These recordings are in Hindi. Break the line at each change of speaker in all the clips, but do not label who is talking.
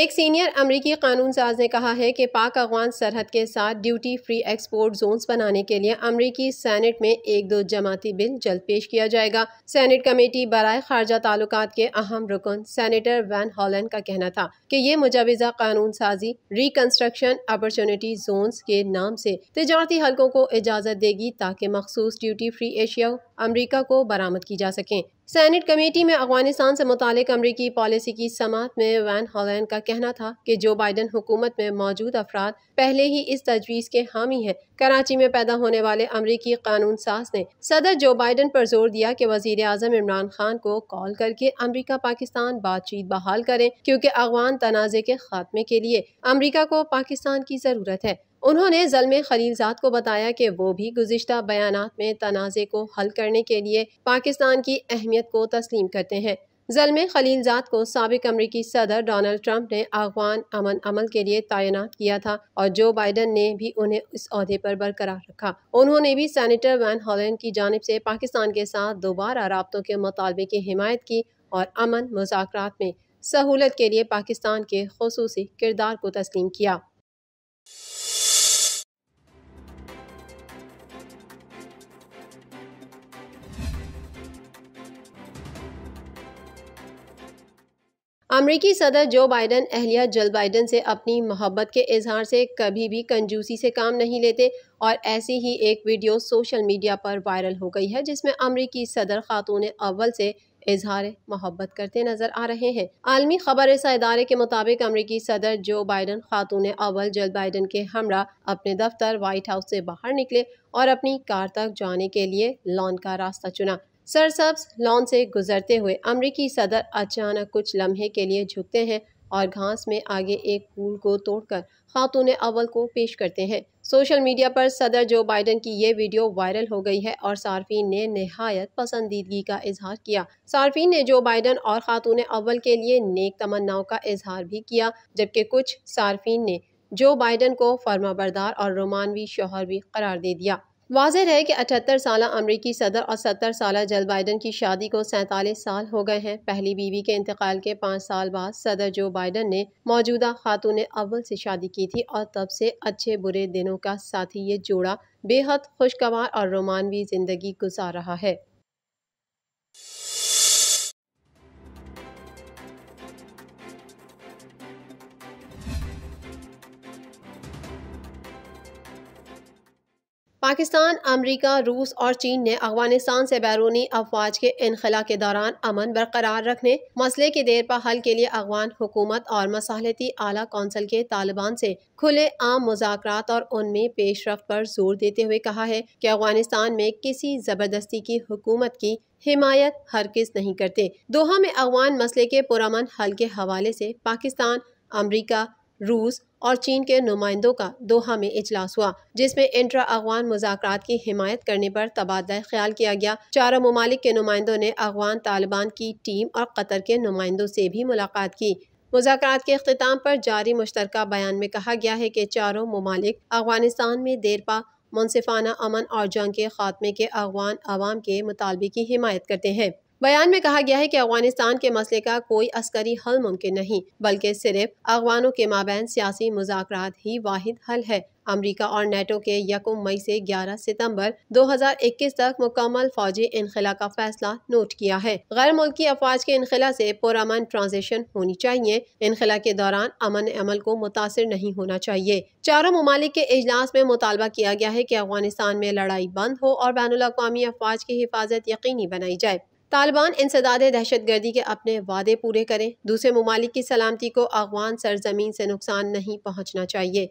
एक सीनियर अमरीकी कानून साज ने कहा है कि पाक अफगान सरहद के साथ ड्यूटी फ्री एक्सपोर्ट जोन्स बनाने के लिए अमरीकी सैनेट में एक दो जमाती बिल जल्द पेश किया जाएगा सैनेट कमेटी बरए खारजा ताल्लुक के अहम रुकन सैनेटर वैन हॉलैंड का कहना था कि ये मुजवजा कानून साजी रिकन्स्ट्रक्शन अपॉर्चुनिटी जोन्स के नाम से तजारती हल्कों को इजाज़त देगी ताकि मखसूस ड्यूटी फ्री एशिया अमरीका को बरामद की जा सकें सैनेट कमेटी में अफगानिस्तान से मुतल अमरीकी पॉलिसी की समात में वैन हॉलैंड का कहना था कि जो बाइडन हुकूमत में मौजूद अफराद पहले ही इस तजवीज़ के हामी हैं कराची में पैदा होने वाले अमरीकी कानून साज ने सदर जो बाइडन पर जोर दिया कि वजीर अजम इमरान खान को कॉल करके अमरीका पाकिस्तान बातचीत बहाल करें क्योंकि अफगान तनाज़े के खात्मे के लिए अमरीका को पाकिस्तान की ज़रूरत है उन्होंने जलमे खलीलजाद को बताया कि वो भी गुजशत बयान में तनाज़े को हल करने के लिए पाकिस्तान की अहमियत को तस्लीम करते हैं जलमे खलीलजाद को सबक अमरीकी सदर डोनल्ड ट्रंप ने अफगान अमन अमल के लिए तैनात किया था और जो बाइडन ने भी उन्हें इस अहदे पर बरकरार रखा उन्होंने भी सैनिटर वैन हॉलैंड की जानब से पाकिस्तान के साथ दोबारा रबतों के मुतालबे की हमायत की और अमन मुजाकर में सहूलत के लिए पाकिस्तान के खसूस किरदार को तस्लीम किया अमरीकी सदर जो बाइडन अहलिया जल बाइडन से अपनी मोहब्बत के इजहार से कभी भी कंजूसी से काम नहीं लेते और ऐसी ही एक वीडियो सोशल मीडिया पर वायरल हो गई है जिसमें अमरीकी सदर खातून अव्वल से इजहार मोहब्बत करते नजर आ रहे हैं आलमी खबर इदारे के मुताबिक अमरीकी सदर जो बाइडन खातून अव्वल जल बाइडन के हमरा अपने दफ्तर वाइट हाउस से बाहर निकले और अपनी कार तक जाने के लिए लॉन का रास्ता चुना सरसब्स लॉन से गुजरते हुए अमरीकी सदर अचानक कुछ लम्हे के लिए झुकते हैं और घास में आगे एक फूल को तोड़कर खातून अव्वल को पेश करते हैं सोशल मीडिया पर सदर जो बाइडन की ये वीडियो वायरल हो गई है और सार्फिन ने नहायत पसंदीदगी का इजहार किया सार्फिन ने जो बाइडन और खातून अव्वल के लिए नेक तमन्नाओं का इजहार भी किया जबकि कुछ सार्फिन ने जो बाइडन को फर्माबरदार और रोमानवी शोहर भी करार दे दिया वाज है कि अठहत्तर साल अमरीकी सदर और सत्तर साल जल बाइडन की शादी को सैंतालीस साल हो गए हैं पहली बीवी के इंतकाल के पाँच साल बाद सदर जो बाइडन ने मौजूदा खातून अव्वल से शादी की थी और तब से अच्छे बुरे दिनों का साथी ये जोड़ा बेहद खुशगवार और रोमानवी ज़िंदगी गुजार रहा है पाकिस्तान अमरीका रूस और चीन ने अफगानिस्तान से बैरूनी अफवाज के इनखला के दौरान अमन बरकरार रखने मसले के देर पर हल के लिए अफगान हुकूमत और मसालती आला कौंसिल के तालिबान से खुले आम मुजाकर और उनमें पेशरफ पर जोर देते हुए कहा है कि अफगानिस्तान में किसी जबरदस्ती की हुकूमत की हिमायत हरगिज नहीं करते दोहा में अफगान मसले के पुरमन हल के हवाले से पाकिस्तान अमरीका रूस और चीन के नुमाइंदों का दोहा में इजलास हुआ जिसमें इंट्रा अफगान मुजाकर की हिमायत करने पर तबादला ख्याल किया गया चारों ममालिक के नुमाइंदों ने अफगान तालिबान की टीम और कतर के नुमाइंदों से भी मुलाकात की मुजात के अख्ताम पर जारी मुश्तर बयान में कहा गया है कि चारों ममालिक अफगानिस्तान में देरपा मुनसिफाना अमन और जंग के खात्मे के अफगान आवाम के मुतालबे की हिमायत करते हैं बयान में कहा गया है कि अफगानिस्तान के मसले का कोई अस्करी हल मुमकिन नहीं बल्कि सिर्फ अफगानों के माबैन सियासी मुजाकर ही वाहिद हल है अमरीका और नेटो के यकम मई से 11 सितंबर 2021 तक मुकम्मल फौजी इनखिला का फैसला नोट किया है गैर मुल्की अफवाज के इनखिला से पुरमन ट्रांजेक्शन होनी चाहिए इनखिला के दौरान अमन अमल को मुतासर नहीं होना चाहिए चारों ममालिक के अजलास में मुतालबा किया गया है की अफगानिस्तान में लड़ाई बंद हो और बैन अवी अफवाज की हिफाजत यकीनी बनाई जाए तालिबान इंसदाद दहशत गर्दी के अपने वादे पूरे करें दूसरे ममालिक की सलामती को अफगान सरजमीन से नुकसान नहीं पहुँचना चाहिए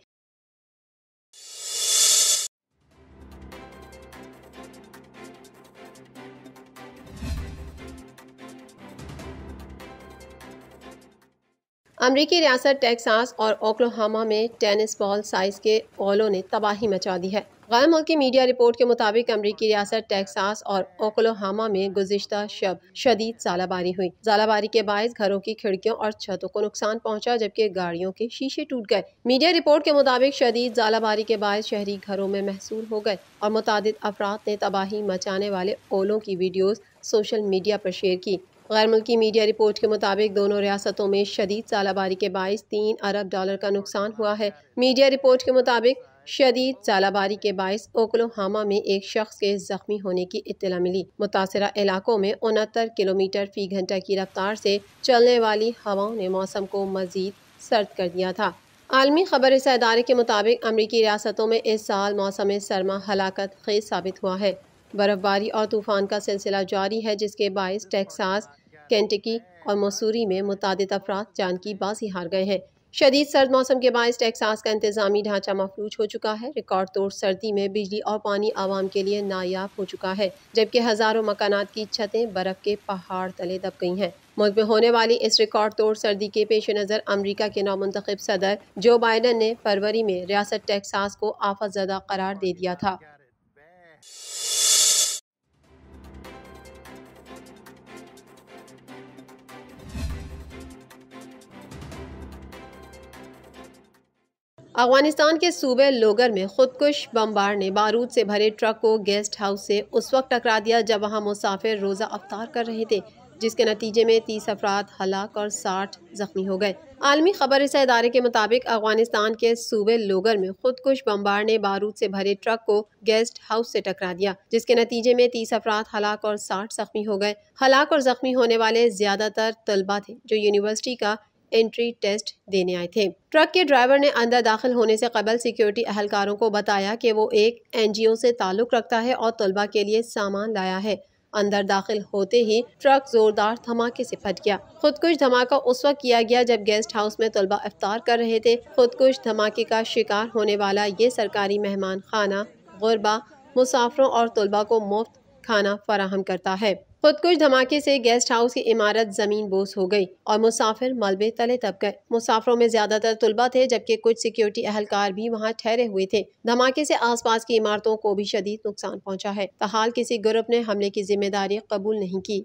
अमरीकी रियासत टेक्सास और ओकलोहामा में टेनिस बॉल साइज के ओलों ने तबाही मचा दी है गैर मुल्की मीडिया रिपोर्ट के मुताबिक अमरीकी रियासत टेक्सास और ओकलोहामा में गुजशत शब शदीद झालाबारी हुई झालाबारी के बायस घरों की खिड़कियों और छतों को नुकसान पहुँचा जबकि गाड़ियों के शीशे टूट गए मीडिया रिपोर्ट के मुताबिक शदीद झालाबारी के बायस शहरी घरों में महसूल हो गए और मुतद अफराद ने तबाही मचाने वाले ओलों की वीडियोज़ सोशल मीडिया पर शेयर की गैर मुल्की मीडिया रिपोर्ट के मुताबिक दोनों रियासतों में शदीद झालाबारी के बायस तीन अरब डॉलर का नुकसान हुआ है मीडिया रिपोर्ट के मुताबिक शदीद सालाबारी के बायस ओकलोहामा में एक शख्स के जख्मी होने की इतला मिली मुतासर इलाकों में उनहत्तर किलोमीटर फी घंटा की रफ्तार से चलने वाली हवाओं ने मौसम को मजीद सर्द कर दिया था आलमी खबर इस अदारे के मुताबिक अमरीकी रियासतों में इस साल मौसम सरमा हलाकत खेज साबित हुआ है बर्फबारी और तूफान का सिलसिला जारी है जिसके बायस टेक्सास केंटकी और मसूरी में मुतद अफराद जान की बाजी हार गए हैं शदीद सर्द मौसम के बायस टेक्सास का इंतजामी ढांचा मफलूज हो चुका है रिकॉर्ड तोड़ सर्दी में बिजली और पानी आवाम के लिए नायाब हो चुका है जबकि हज़ारों मकान की छतें बर्फ़ के पहाड़ तले दब गई हैं मुल्क में होने वाली इस रिकॉर्ड तोड़ सर्दी के पेश नज़र अमरीका के नामंतखब सदर जो बाइडन ने फरवरी में रियासत टेक्सास को आफत जदा करार दे दिया था अफगानिस्तान के सूबे लोगर में खुदकुश बम्बार ने बारूद से भरे ट्रक को गेस्ट हाउस से उस वक्त टकरा दिया जब वहां मुसाफिर रोज़ा अफ्तार कर रहे थे जिसके नतीजे में तीस अफराद हलाक और साठ जख्मी हो गए आलमी खबर इस अदारे के मुताबिक अफगानिस्तान के सूबे लोगर में खुदकुश बम्बार ने बारूद से भरे ट्रक को गेस्ट हाउस से टकरा दिया जिसके नतीजे में तीस अफराद हलाक और साठ जख्मी हो गए हलाक और जख्मी होने वाले ज्यादातर तलबा थे जो यूनिवर्सिटी का एंट्री टेस्ट देने आए थे ट्रक के ड्राइवर ने अंदर दाखिल होने से कबल सिक्योरिटी अहलकारों को बताया कि वो एक एनजीओ से ताल्लुक़ रखता है और तलबा के लिए सामान लाया है अंदर दाखिल होते ही ट्रक जोरदार धमाके से फट गया खुदकुश धमाका उस वक्त किया गया जब गेस्ट हाउस में तलबा अफ्तार कर रहे थे खुदकुश धमाके का शिकार होने वाला ये सरकारी मेहमान खाना गुरबा मुसाफरों और तलबा को मुफ्त खाना फराहम करता है खुदकुश धमाके से गेस्ट हाउस की इमारत जमीन बोस हो गई और मुसाफिर मलबे तले तब गए मुसाफिरों में ज्यादातर तुलबा थे जबकि कुछ सिक्योरिटी अहलकार भी वहां ठहरे हुए थे धमाके से आसपास की इमारतों को भी शदीद नुकसान पहुंचा है तहाल किसी ग्रुप ने हमले की जिम्मेदारी कबूल नहीं की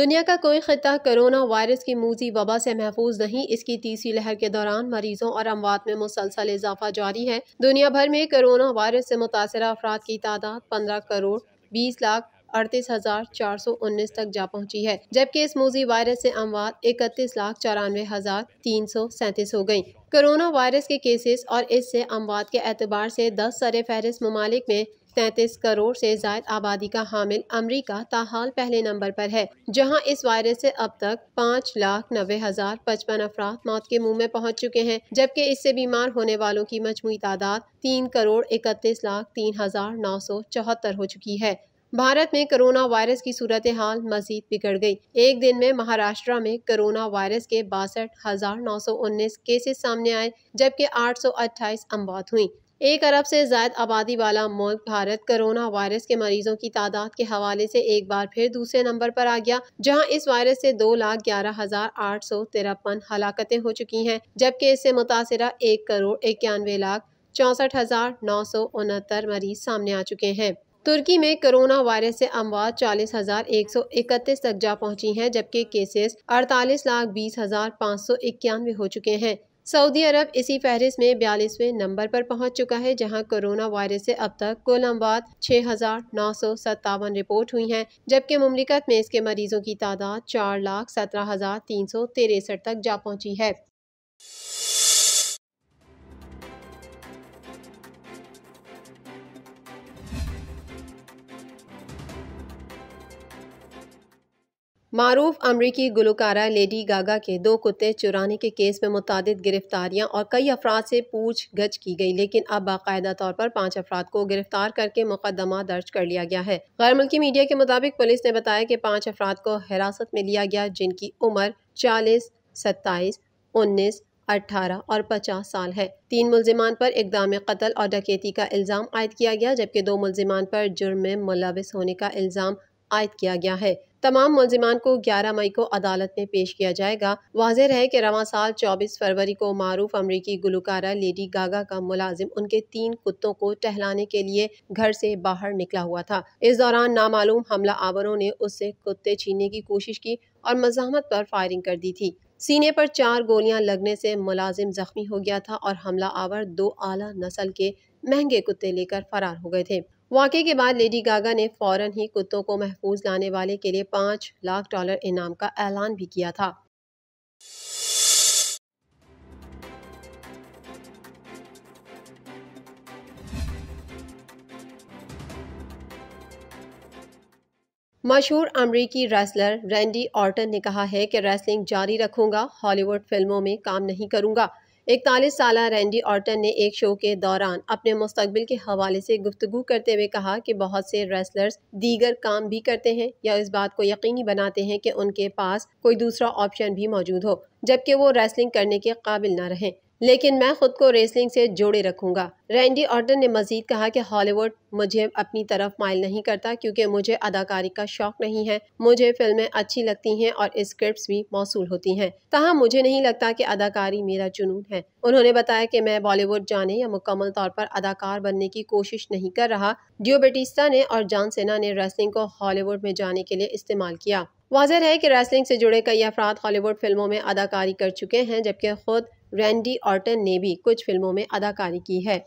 दुनिया का कोई ख़त्ता कोरोना वायरस की मूजी वबा से महफूज नहीं इसकी तीसरी लहर के दौरान मरीजों और अमवात में मुसलसल इजाफा जारी है दुनिया भर में कोरोना वायरस से मुतासर अफराद की तादाद पंद्रह करोड़ बीस लाख अड़तीस हजार चार सौ उन्नीस तक जा पहुंची है जबकि इस मूजी वायरस से अमवात इकतीस लाख चौरानवे हजार तीन सौ सैंतीस हो गयी कोरोना वायरस के केसेस और इससे अमवात के एतबार से दस सर फहरिस्त ममालिक में तैंतीस करोड़ से जायद आबादी का हामिल अमरीका ताहाल पहले नंबर पर है जहां इस वायरस से अब तक पाँच लाख नब्बे हजार पचपन अफराद मौत के मुंह में पहुंच चुके हैं जबकि इससे बीमार होने वालों की मजमू तादाद तीन करोड़ इकतीस लाख तीन हजार नौ सौ चौहत्तर हो चुकी है भारत में कोरोना वायरस की सूरत हाल मजीद बिगड़ गई एक दिन में महाराष्ट्र में कोरोना वायरस के बासठ हजार नौ सौ उन्नीस केसेस सामने आए जबकि आठ सौ अट्ठाईस अमवात हुई एक अरब से जायद आबादी वाला मुल्क भारत कोरोना वायरस के मरीजों की तादाद के हवाले से एक बार फिर दूसरे नंबर पर आ गया जहां इस वायरस से दो लाख ग्यारह हजार आठ सौ तिरपन हलाकतें हो चुकी हैं जबकि इससे मुतासरा एक करोड़ इक्यानवे लाख चौसठ हजार नौ सौ उनहत्तर मरीज सामने आ चुके हैं तुर्की में कोरोना वायरस से अमवात चालीस हजार एक सौ इकतीस तक जा पहुंची हैं जबकि केसेस अड़तालीस लाख बीस हजार पाँच सौ इक्यानवे हो चुके हैं सऊदी अरब इसी फहरिस्त में बयालीसवें नंबर पर पहुंच चुका है जहां कोरोना वायरस से अब तक कुल अमवात छः हज़ार नौ सौ सत्तावन रिपोर्ट हुई हैं जबकि ममलिकत में इसके मरीजों की तादाद चार लाख सत्रह हज़ार तीन सौ तिरसठ तक जा पहुंची है मरूफ अमरीकी गुलकारा लेडी गागा के दो कुत्ते चुराने के केस में मुतद गिरफ्तारियाँ और कई अफराद से पूछ गछ की गई लेकिन अब बाकायदा तौर पर पाँच अफराद को गिरफ्तार करके मुकदमा दर्ज कर लिया गया है गैर मुल्की मीडिया के मुताबिक पुलिस ने बताया कि पाँच अफराद को हिरासत में लिया गया जिनकी उम्र चालीस सत्ताईस उन्नीस अट्ठारह और पचास साल है तीन मुलजमान पर इकदाम कत्ल और डकैती का इल्ज़ाम आयद किया गया जबकि दो मुलजमान पर जुर्म में मुलविस होने का इल्ज़ाम आयद किया गया है तमाम मुलजिमान को 11 मई को अदालत में पेश किया जाएगा वाजिर है कि रवा साल 24 फरवरी को मारूफ अमरीकी गुलकारा लेडी गागा का मुलाजिम उनके तीन कुत्तों को टहलाने के लिए घर से बाहर निकला हुआ था इस दौरान नामालूम हमला आवरों ने उससे कुत्ते छीनने की कोशिश की और मजामत पर फायरिंग कर दी थी सीने पर चार गोलियां लगने से मुलाजिम जख्मी हो गया था और हमला आवर दो आला नस्ल के महंगे कुत्ते लेकर फरार हो गए थे वाकई के बाद लेडी गागा ने फ़ौरन ही कुत्तों को महफूज लाने वाले के लिए पाँच लाख डॉलर इनाम का ऐलान भी किया था मशहूर अमरीकी रेसलर रैंडी ऑर्टन ने कहा है कि रेसलिंग जारी रखूंगा हॉलीवुड फिल्मों में काम नहीं करूंगा इकतालीस साल रैंडी ऑर्टन ने एक शो के दौरान अपने मुस्तबिल के हवाले से गुफ्तु करते हुए कहा कि बहुत से रेसलर्स दीगर काम भी करते हैं या इस बात को यकीनी बनाते हैं कि उनके पास कोई दूसरा ऑप्शन भी मौजूद हो जबकि वो रेसलिंग करने के काबिल न रहें लेकिन मैं खुद को रेसलिंग से जोड़े रखूंगा रैंडी ऑर्डन ने मजीद कहा कि हॉलीवुड मुझे अपनी तरफ माइल नहीं करता क्योंकि मुझे अदाकारी का शौक नहीं है मुझे फिल्में अच्छी लगती हैं और स्क्रिप्ट्स भी मौसू होती हैं तहा मुझे नहीं लगता कि अदाकारी मेरा जुनून है उन्होंने बताया कि मैं बॉलीवुड जाने या मुकम्मल तौर पर अदाकार बनने की कोशिश नहीं कर रहा डियो ने और जान सेना ने रेसलिंग को हॉलीवुड में जाने के लिए इस्तेमाल किया वाजह है कि रेसलिंग से जुड़े कई अफराद हॉलीवुड फिल्मों में अदाकारी कर चुके हैं जबकि खुद रैंडी ऑर्टन ने भी कुछ फिल्मों में अदाकारी की है